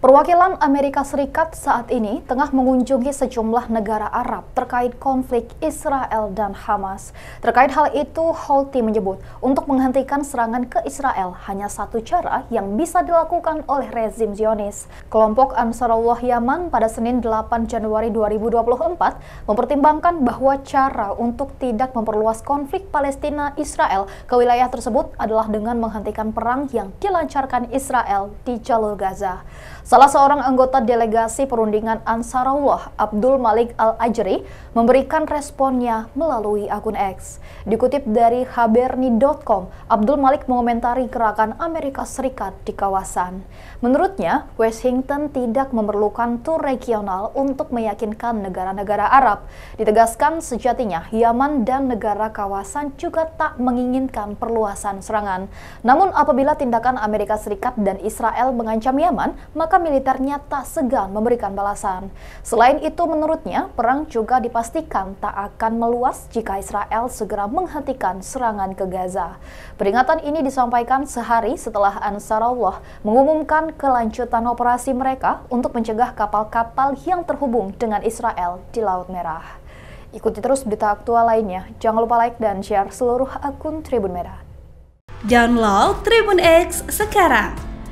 Perwakilan Amerika Serikat saat ini tengah mengunjungi sejumlah negara Arab terkait konflik Israel dan Hamas. Terkait hal itu, Holti menyebut untuk menghentikan serangan ke Israel hanya satu cara yang bisa dilakukan oleh rezim Zionis. Kelompok Ansarullah Yaman pada Senin 8 Januari 2024 mempertimbangkan bahwa cara untuk tidak memperluas konflik Palestina-Israel ke wilayah tersebut adalah dengan menghentikan perang yang dilancarkan Israel di jalur Gaza. Salah seorang anggota delegasi perundingan Ansarullah, Abdul Malik Al-Ajri, memberikan responnya melalui akun X. Dikutip dari haberni.com, Abdul Malik mengomentari gerakan Amerika Serikat di kawasan. Menurutnya, Washington tidak memerlukan tur regional untuk meyakinkan negara-negara Arab. Ditegaskan sejatinya, Yaman dan negara kawasan juga tak menginginkan perluasan serangan. Namun apabila tindakan Amerika Serikat dan Israel mengancam Yaman, maka militernya tak segan memberikan balasan. Selain itu, menurutnya, perang juga dipastikan tak akan meluas jika Israel segera menghentikan serangan ke Gaza. Peringatan ini disampaikan sehari setelah Ansarullah mengumumkan kelanjutan operasi mereka untuk mencegah kapal-kapal yang terhubung dengan Israel di Laut Merah. Ikuti terus berita aktual lainnya. Jangan lupa like dan share seluruh akun Tribun Merah. Download Tribun X sekarang